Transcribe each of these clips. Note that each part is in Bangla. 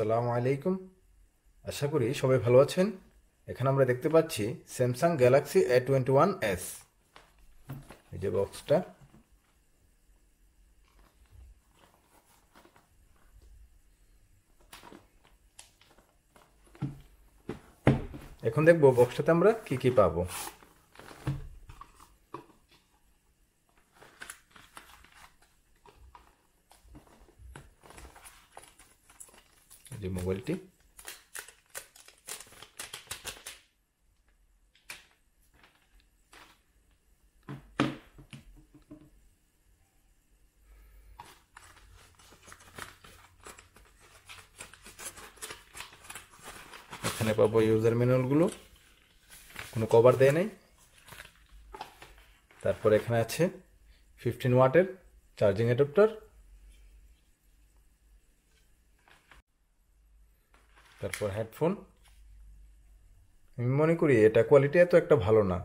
আসসালামু আলাইকুম আশা করি সবাই ভালো আছেন এখানে আমরা দেখতে পাচ্ছি Samsung Galaxy A twenty one S এই যে বক্সটা এখন দেখবো বক্সটাতে আমরা কি কি পাবো এখানে পাবো ইউজার ম্যানুয়ালগুলো কোনো কভার দেয় নাই তারপর এখানে আছে ফিফটিন ওয়াটের চার্জিং অ্যাডাপ্টার তারপর হেডফোন আমি মনে করি এটা কোয়ালিটি এত একটা ভালো না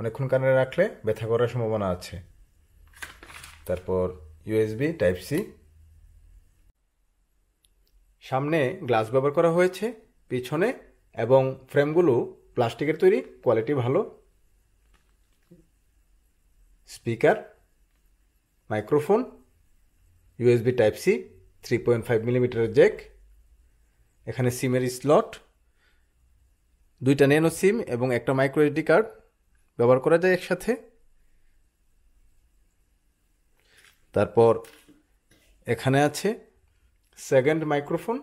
অনেকক্ষণ কানে রাখলে ব্যথা করার সম্ভাবনা আছে তারপর ইউএসবি টাইপ সি সামনে গ্লাস ব্যবহার করা হয়েছে পিছনে এবং ফ্রেমগুলো প্লাস্টিকের তৈরি কোয়ালিটি ভালো speaker microphone USB type C three point five মিলিমিটারের জ্যাক এখানে সিমের স্লট দুইটা নেনো সিম এবং একটা মাইক্রো এসডি কার্ড ব্যবহার করা যায় একসাথে তারপর এখানে আছে সেকেন্ড মাইক্রোফোন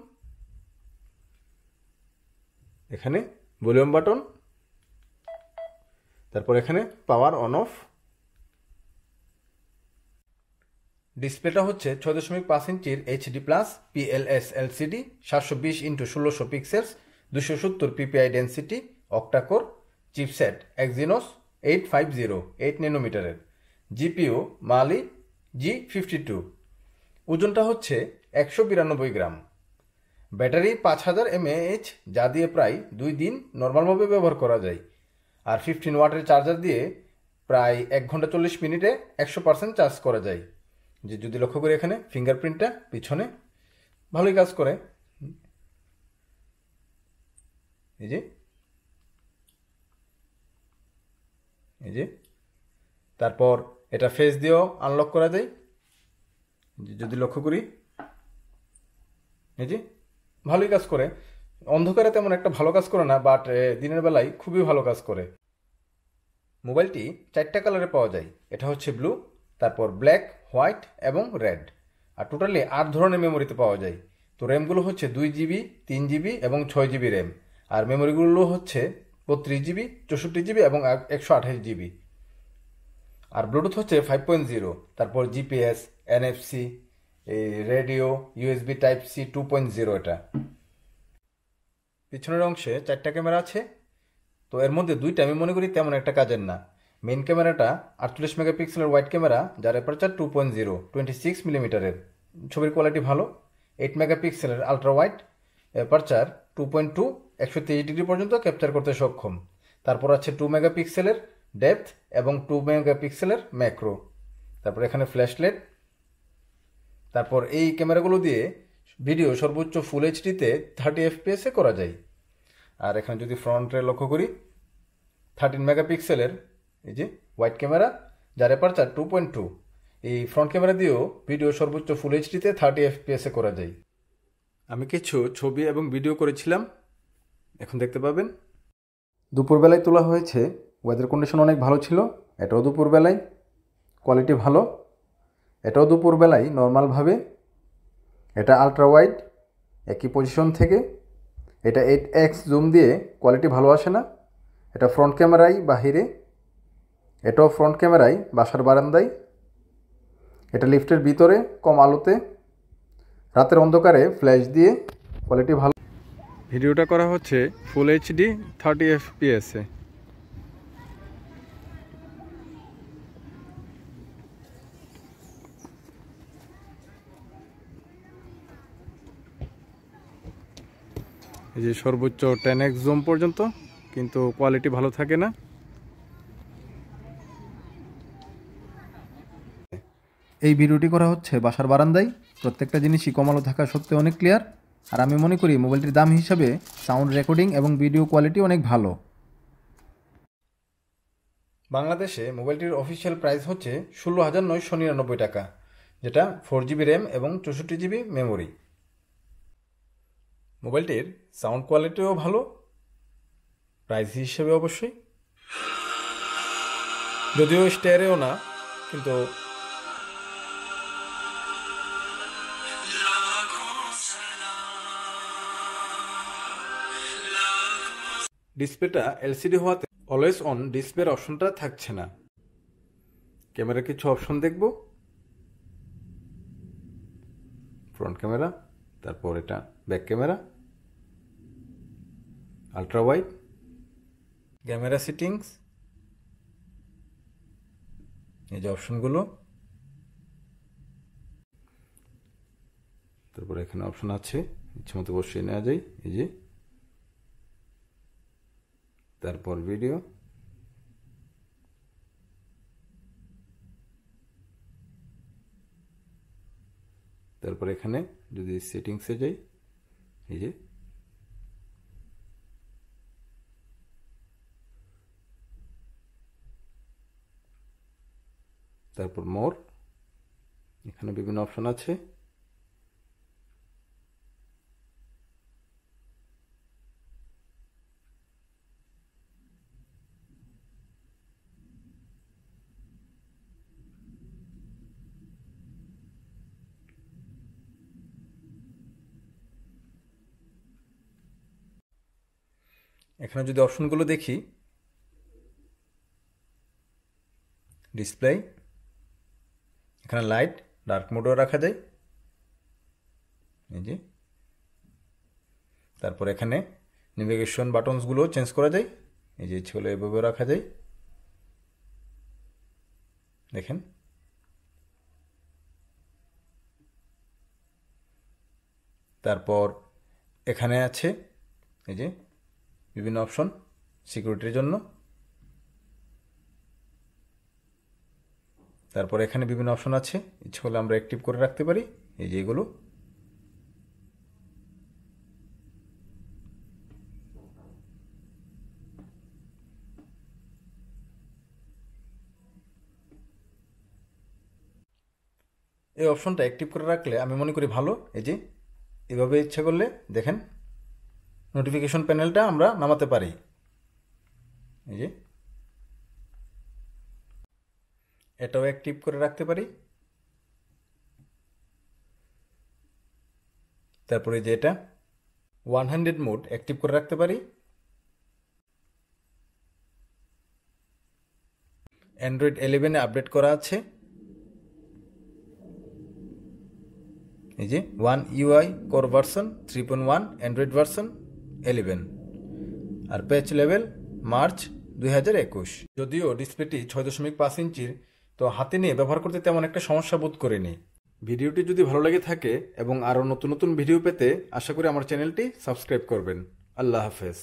এখানে ভলিউম বাটন তারপর এখানে পাওয়ার অন অফ ডিসপ্লেটা হচ্ছে ছয় দশমিক পাঁচ ইঞ্চির এইচডি প্লাস পিএলএস এলসিডি সাতশো বিশ ইন্টু ষোলোশো পিক্সেলস দুশো সত্তর PPI density octa core chipset Exynos eight five zero eight ন্যানোমিটারের GPU Mali G fifty two ওজনটা হচ্ছে একশো বিরানব্বই গ্রাম ব্যাটারি পাঁচ হাজার এমএএইচ যা দিয়ে প্রায় দুই দিন নর্মালভাবে ব্যবহার করা যায় আর ফিফটিন ওয়াটের চার্জার দিয়ে প্রায় এক ঘন্টা চল্লিশ মিনিটে একশো পার্সেন্ট চার্জ করা যায় যে যদি লক্ষ্য করি এখানে ফিঙ্গারপ্রিন্টটা পিছনে ভালোই কাজ করে এই যে এই যে তারপর এটা ফেস দিয়েও আনলক করা যায় যদি লক্ষ্য করি এই যে ভালোই কাজ করে অন্ধকারে তেমন একটা ভালো কাজ করে না বাট দিনের বেলায় খুবই ভালো কাজ করে মোবাইলটি চারটা কালারে পাওয়া যায় এটা হচ্ছে ব্লু তারপর ব্ল্যাক হোয়াইট এবং রেড আর টোটালি আট ধরনের মেমোরিতে পাওয়া যায় তো র্যামগুলো হচ্ছে দুই জিবি তিন জিবি এবং ছয় জিবি র্যাম আর মেমোরিগুলো হচ্ছে বত্রিশ জিবি চৌষট্টি জিবি এবং একশো আঠাশ জিবি আর ব্লুটুথ হচ্ছে ফাইভ পয়েন্ট জিরো তারপর জিপিএস এনএফসি এই radio USB type C two point zero এটা পিছনের অংশে চারটা ক্যামেরা আছে তো এর মধ্যে দুইটা আমি মনে করি তেমন একটা কাজের না মেন ক্যামেরাটা আটচল্লিশ মেগাপিক্সেলের ওয়াইড ক্যামেরা যার aperture two point zero twenty six মিলিমিটারের ছবির কোয়ালিটি ভালো এইট মেগাপিক্সেলের ultra wide aperture two point two একশো তেইশ ডিগ্রি পর্যন্ত ক্যাপচার করতে সক্ষম তারপর আছে টু মেগাপিক্সেলের ডেপথ এবং টু মেগাপিক্সেলের ম্যাক্রো তারপর এখানে ফ্ল্যাশলাইট তারপর এই ক্যামেরাগুলো দিয়ে ভিডিও সর্বোচ্চ ফুল এইচডিতে থার্টি এফপিএসে করা যায় আর এখানে যদি ফ্রন্টে লক্ষ্য করি থার্টিন মেগাপিক্সেলের এই যে হোয়াইট ক্যামেরা যার অ্যাপারচার টু পয়েন্ট টু এই ফ্রন্ট ক্যামেরা দিয়েও ভিডিও সর্বোচ্চ ফুল এইচডিতে থার্টি এফপিএসে করা যায় আমি কিছু ছবি এবং ভিডিও করেছিলাম এখন দেখতে পাবেন দুপুরবেলায় তোলা হয়েছে ওয়েদার কন্ডিশন অনেক ভালো ছিল এটাও দুপুরবেলায় কোয়ালিটি ভালো এটাও দুপুরবেলায় নর্মালভাবে এটা আলট্রা ওয়াইড একই পজিশন থেকে এটা এইট এক্স জুম দিয়ে কোয়ালিটি ভালো আসে না এটা ফ্রন্ট ক্যামেরাই বাহিরে এটাও ফ্রন্ট ক্যামেরায় বাসার বারান্দায় এটা লিফটের ভিতরে কম আলোতে রাতের অন্ধকারে ফ্ল্যাশ দিয়ে কোয়ালিটি ভালো ভিডিওটা করা হচ্ছে ফুল এইচডি থার্টি এফপিএসে এই যে সর্বোচ্চ টেন এক্স জুম পর্যন্ত কিন্তু কোয়ালিটি ভালো থাকে না এই ভিডিওটি করা হচ্ছে বাসার বারান্দায় প্রত্যেকটা জিনিসই কমালো থাকা সত্ত্বেও অনেক ক্লিয়ার আর আমি মনে করি মোবাইলটির দাম হিসাবে সাউন্ড রেকর্ডিং এবং ভিডিও কোয়ালিটি অনেক ভালো বাংলাদেশে মোবাইলটির অফিসিয়াল প্রাইস হচ্ছে ষোলো হাজার নয়শো নিরানব্বই টাকা যেটা ফোর জিবি র্যাম এবং চৌষট্টি জিবি মেমোরি মোবাইলটির সাউন্ড কোয়ালিটিও ভালো প্রাইস হিসেবে অবশ্যই যদিও স্টেয়ারেও না কিন্তু ডিসপ্লেটা এলসিডি হওয়াতে অলওয়েজ অন ডিসপ্লের অপশনটা থাকছে না ক্যামেরা কিছু অপশন দেখব ফ্রন্ট ক্যামেরা তারপর এটা back camera ultra wide camera settings এই যে অপশনগুলো তারপর এখানে অপশন আছে ইচ্ছে মতো বসিয়ে নেওয়া যায় এই যে তারপর ভিডিও তারপর এখানে যদি সেটিংসে যাই এই যে তারপর মোর এখানে বিভিন্ন অপশন আছে এখানে যদি অপশনগুলো দেখি ডিসপ্লে এখানে লাইট ডার্ক মোডও রাখা যায় এই যে তারপর এখানে নেভিগেশন বাটনসগুলো চেঞ্জ করা যায় এই যে ইচ্ছেগুলো এভাবেও রাখা যায় দেখেন তারপর এখানে আছে এই যে বিভিন্ন অপশন সিকিউরিটির জন্য তারপর এখানে বিভিন্ন অপশন আছে ইচ্ছে করলে আমরা অ্যাক্টিভ করে রাখতে পারি এই যে এগুলো এই অপশনটা অ্যাক্টিভ করে রাখলে আমি মনে করি ভালো এই যে এভাবে ইচ্ছা করলে দেখেন নোটিফিকেশন প্যানেলটা আমরা নামাতে পারি এই যে এটাও অ্যাক্টিভ করে রাখতে পারি তারপরে যে এটা ওয়ান হান্ড্রেড মোড অ্যাক্টিভ করে রাখতে পারি অ্যান্ড্রয়েড এলেভেনে আপডেট করা আছে এই যে One UI core version three point one Android version eleven আর প্যাচ লেভেল মার্চ দুই হাজার একুশ যদিও ডিসপ্লেটি ছয় দশমিক পাঁচ ইঞ্চির তো হাতে নিয়ে ব্যবহার করতে তেমন একটা সমস্যা বোধ করিনি ভিডিওটি যদি ভালো লেগে থাকে এবং আরও নতুন নতুন ভিডিও পেতে আশা করি আমার চ্যানেলটি সাবস্ক্রাইব করবেন আল্লাহ হাফেজ